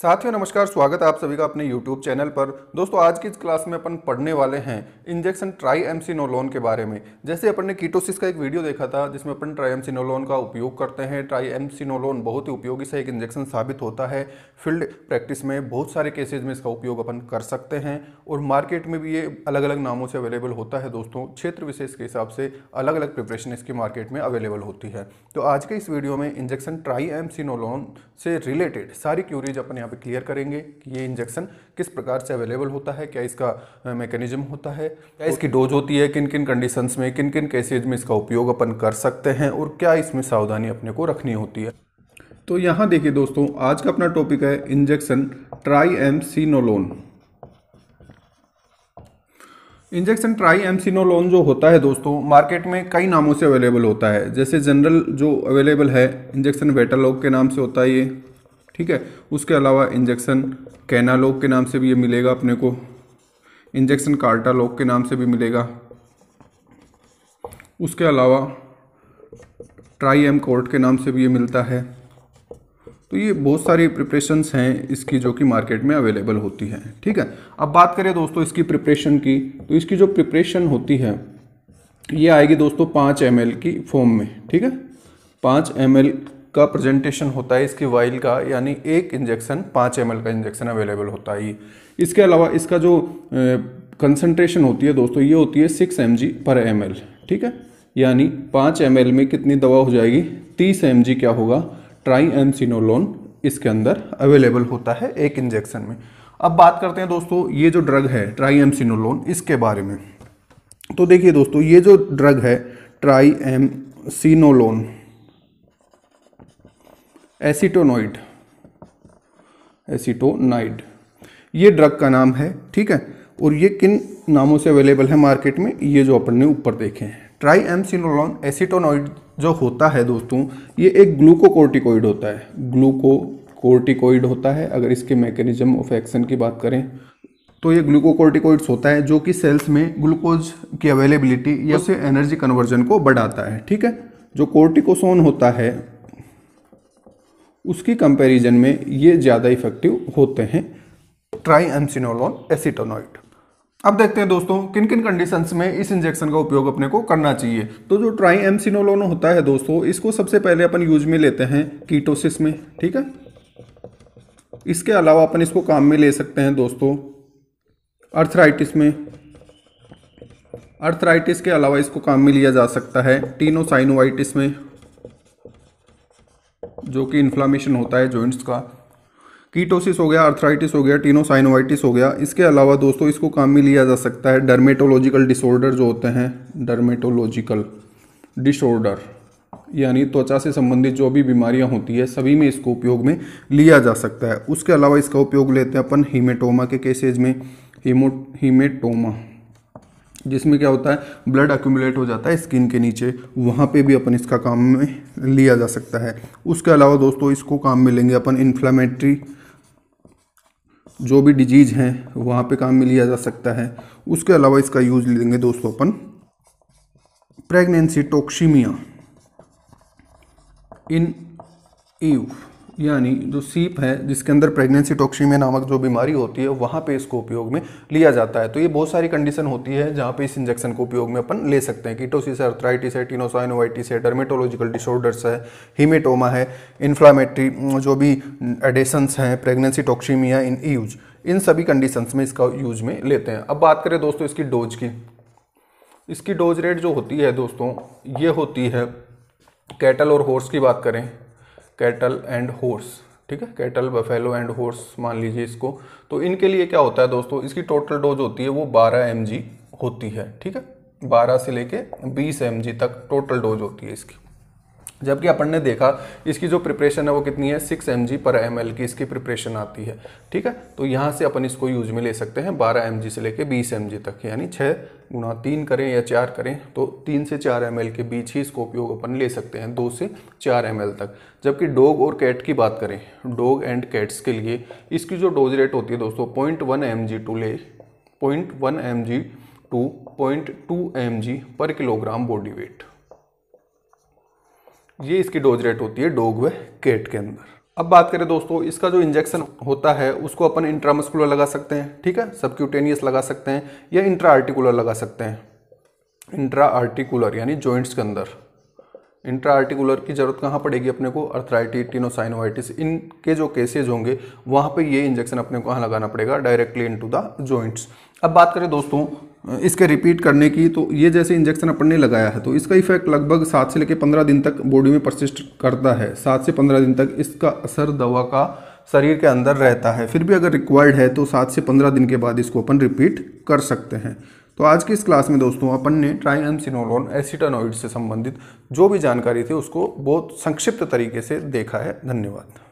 साथियों नमस्कार स्वागत है आप सभी का अपने YouTube चैनल पर दोस्तों आज की इस क्लास में अपन पढ़ने वाले हैं इंजेक्शन ट्राई एमसीनोलोन के बारे में जैसे अपन ने कीटोसिस का एक वीडियो देखा था जिसमें अपन ट्राई एमसीनोलोन का उपयोग करते हैं ट्राई एमसीनोलोन बहुत ही उपयोगी सा एक इंजेक्शन साबित होता है फील्ड प्रैक्टिस में बहुत सारे केसेज में इसका उपयोग अपन कर सकते हैं और मार्केट में भी ये अलग अलग नामों से अवेलेबल होता है दोस्तों क्षेत्र विशेष के हिसाब से अलग अलग प्रिपरेशन इसकी मार्केट में अवेलेबल होती है तो आज के इस वीडियो में इंजेक्शन ट्राई एमसीनोलोन से रिलेटेड सारी क्यूरीज अपने यहाँ पे क्लियर करेंगे कि ये इंजेक्शन किस प्रकार से अवेलेबल होता है क्या इसका मैकेनिज्म होता है क्या इसकी डोज होती है किन किन कंडीशंस में किन किन केसेज में इसका उपयोग अपन कर सकते हैं और क्या इसमें सावधानी अपने को रखनी होती है तो यहाँ देखिए दोस्तों आज का अपना टॉपिक है इंजेक्शन ट्राई एम इंजेक्शन ट्राई एमसिनोलोन जो होता है दोस्तों मार्केट में कई नामों से अवेलेबल होता है जैसे जनरल जो अवेलेबल है इंजेक्शन वेटालॉग के नाम से होता है ये ठीक है उसके अलावा इंजेक्शन कैनालोग के नाम से भी ये मिलेगा अपने को इंजेक्शन कार्टालोग के नाम से भी मिलेगा उसके अलावा ट्राई एम कोर्ट के नाम से भी ये मिलता है तो ये बहुत सारी प्रिपरेशंस हैं इसकी जो कि मार्केट में अवेलेबल होती हैं ठीक है अब बात करें दोस्तों इसकी प्रिपरेशन की तो इसकी जो प्रिपरेशन होती है ये आएगी दोस्तों पाँच एम की फॉर्म में ठीक है पाँच एम का प्रेजेंटेशन होता है इसके वाइल का यानी एक इंजेक्शन पाँच एम का इंजेक्शन अवेलेबल होता है इसके अलावा इसका जो कंसनट्रेशन होती है दोस्तों ये होती है सिक्स एम पर एम ठीक है यानी पाँच एम में कितनी दवा हो जाएगी तीस एम क्या होगा ट्राई एम इसके अंदर अवेलेबल होता है एक इंजेक्शन में अब बात करते हैं दोस्तों ये जो ड्रग है ट्राई एम इसके बारे में तो देखिए दोस्तों ये जो ड्रग है triamcinolone acetonide acetonide ये ड्रग का नाम है ठीक है और ये किन नामों से अवेलेबल है मार्केट में ये जो अपन ने ऊपर देखे हैं ट्राई एमसिनोलॉन एसिटोनोइड जो होता है दोस्तों ये एक ग्लूकोकोर्टिकोइड होता है ग्लूकोकोर्टिकोइड होता है अगर इसके मैकेनिज्म ऑफ एक्शन की बात करें तो ये ग्लूकोकोर्टिकोइड्स होता है जो कि सेल्स में ग्लूकोज की अवेलेबिलिटी या उसे एनर्जी कन्वर्जन को बढ़ाता है ठीक है जो कोर्टिकोसोन होता है उसके कंपैरिजन में ये ज़्यादा इफेक्टिव होते हैं ट्राई एमसिनोलॉन एसिटोनॉइड अब देखते हैं दोस्तों किन किन कंडीशंस में इस इंजेक्शन का उपयोग अपने को करना चाहिए तो जो ट्राई एमसिनोलोन होता है दोस्तों इसको सबसे पहले अपन यूज में लेते हैं कीटोसिस में ठीक है इसके अलावा अपन इसको काम में ले सकते हैं दोस्तों अर्थराइटिस में अर्थराइटिस के अलावा इसको काम में लिया जा सकता है टीनोसाइनोवाइटिस में जो कि इन्फ्लामेशन होता है जॉइंट्स का कीटोसिस हो गया अर्थराइटिस हो गया टीनोसाइनोवाइटिस हो गया इसके अलावा दोस्तों इसको काम में लिया जा सकता है डर्मेटोलॉजिकल डिसऑर्डर जो होते हैं डर्मेटोलॉजिकल डिसऑर्डर यानी त्वचा से संबंधित जो भी बीमारियां होती है सभी में इसको उपयोग में लिया जा सकता है उसके अलावा इसका उपयोग लेते हैं अपन हीमेटोमा के केसेज में हीमो हीमेटोमा जिसमें क्या होता है ब्लड एक्यूमुलेट हो जाता है स्किन के नीचे वहाँ पे भी अपन इसका काम में लिया जा सकता है उसके अलावा दोस्तों इसको काम में लेंगे अपन इन्फ्लामेटरी जो भी डिजीज़ हैं वहाँ पे काम में लिया जा सकता है उसके अलावा इसका यूज़ लेंगे दोस्तों अपन प्रेगनेंसी टोक्शीमिया इन ईव यानी जो सीप है जिसके अंदर प्रेगनेंसी टोक्सीमिया नामक जो बीमारी होती है वहाँ पे इसको उपयोग में लिया जाता है तो ये बहुत सारी कंडीशन होती है जहाँ पे इस इंजेक्शन को उपयोग में अपन ले सकते हैं कीटोसिस है अर्थराइटिस है टीनोसाइनोवाइटिस है डर्मेटोलॉजिकल डिसऑर्डर्स है हीमेटोमा है इन्फ्लामेट्री जो भी एडेशंस हैं प्रेगनेंसी टोक्सीमिया इन यूज इन सभी कंडीशंस में इसका यूज में लेते हैं अब बात करें दोस्तों इसकी डोज की इसकी डोज रेट जो होती है दोस्तों ये होती है कैटल और हॉर्स की बात करें कैटल एंड हॉर्स ठीक है कैटल बफेलो एंड हॉर्स मान लीजिए इसको तो इनके लिए क्या होता है दोस्तों इसकी टोटल डोज होती है वो 12 एम होती है ठीक है 12 से लेके 20 एम तक टोटल डोज होती है इसकी जबकि अपन ने देखा इसकी जो प्रिपरेशन है वो कितनी है सिक्स एम पर एम की इसकी प्रिपरेशन आती है ठीक है तो यहाँ से अपन इसको यूज में ले सकते हैं बारह एम से लेके बीस एम तक यानी छः गुना तीन करें या चार करें तो तीन से चार एम के बीच ही इसको उपयोग अपन ले सकते हैं दो से चार एम तक जबकि डोग और कैट की बात करें डोग एंड कैट्स के लिए इसकी जो डोज रेट होती है दोस्तों point one M G to ले point one M G to point two M G per kilogram body weight ये इसकी डोज रेट होती है डोग व केट के अंदर अब बात करें दोस्तों इसका जो इंजेक्शन होता है उसको अपन इंट्रामस्कुलर लगा सकते हैं ठीक है सबक्यूटेनियस लगा सकते हैं या इंट्रा आर्टिकुलर लगा सकते हैं इंट्रा आर्टिकुलर यानी जॉइंट्स के अंदर इंट्रा आर्टिकुलर की ज़रूरत कहाँ पड़ेगी अपने को अर्थराइटिस टिनोसाइनोवाइटिस इनके जो केसेज होंगे वहाँ पे ये इंजेक्शन अपने को कहाँ लगाना पड़ेगा डायरेक्टली इनटू द जॉइंट्स अब बात करें दोस्तों इसके रिपीट करने की तो ये जैसे इंजेक्शन अपन ने लगाया है तो इसका इफेक्ट लगभग सात से लेकर पंद्रह दिन तक बॉडी में परसिस्ट करता है सात से पंद्रह दिन तक इसका असर दवा का शरीर के अंदर रहता है फिर भी अगर रिक्वायर्ड है तो सात से पंद्रह दिन के बाद इसको अपन रिपीट कर सकते हैं तो आज की इस क्लास में दोस्तों अपन ने ट्राइन सिनोलोन एसिटानोइड से संबंधित जो भी जानकारी थी उसको बहुत संक्षिप्त तरीके से देखा है धन्यवाद